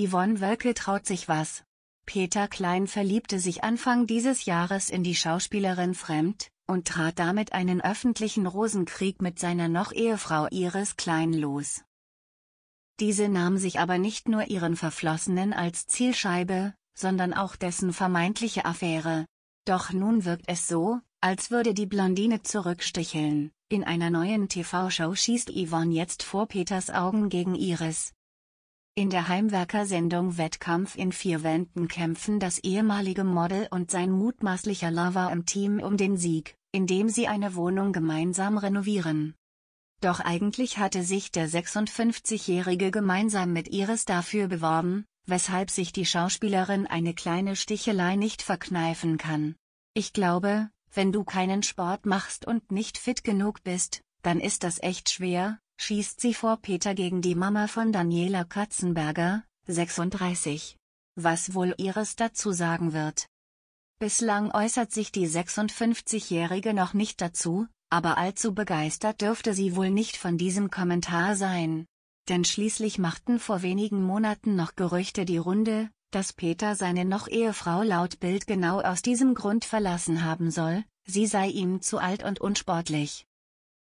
Yvonne Wölke traut sich was. Peter Klein verliebte sich Anfang dieses Jahres in die Schauspielerin Fremd und trat damit einen öffentlichen Rosenkrieg mit seiner noch Ehefrau Iris Klein los. Diese nahm sich aber nicht nur ihren Verflossenen als Zielscheibe, sondern auch dessen vermeintliche Affäre. Doch nun wirkt es so, als würde die Blondine zurücksticheln. In einer neuen TV-Show schießt Yvonne jetzt vor Peters Augen gegen Iris, in der Heimwerker-Sendung Wettkampf in vier Wänden kämpfen das ehemalige Model und sein mutmaßlicher Lover im Team um den Sieg, indem sie eine Wohnung gemeinsam renovieren. Doch eigentlich hatte sich der 56-Jährige gemeinsam mit Iris dafür beworben, weshalb sich die Schauspielerin eine kleine Stichelei nicht verkneifen kann. Ich glaube, wenn du keinen Sport machst und nicht fit genug bist, dann ist das echt schwer, schießt sie vor Peter gegen die Mama von Daniela Katzenberger, 36. Was wohl ihres dazu sagen wird. Bislang äußert sich die 56-Jährige noch nicht dazu, aber allzu begeistert dürfte sie wohl nicht von diesem Kommentar sein. Denn schließlich machten vor wenigen Monaten noch Gerüchte die Runde, dass Peter seine noch Ehefrau laut Bild genau aus diesem Grund verlassen haben soll, sie sei ihm zu alt und unsportlich.